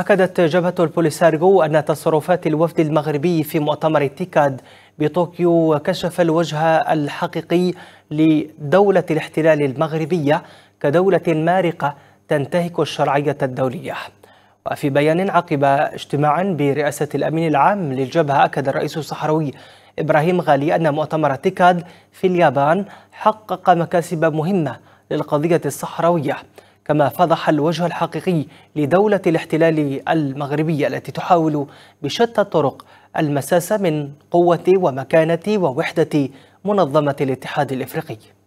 أكدت جبهة البوليساريو أن تصرفات الوفد المغربي في مؤتمر تيكاد بطوكيو كشف الوجه الحقيقي لدولة الاحتلال المغربية كدولة مارقة تنتهك الشرعية الدولية وفي بيان عقب اجتماع برئاسة الأمين العام للجبهة أكد الرئيس الصحراوي إبراهيم غالي أن مؤتمر تيكاد في اليابان حقق مكاسب مهمة للقضية الصحراوية كما فضح الوجه الحقيقي لدولة الاحتلال المغربية التي تحاول بشتى الطرق المساس من قوة ومكانة ووحدة منظمة الاتحاد الإفريقي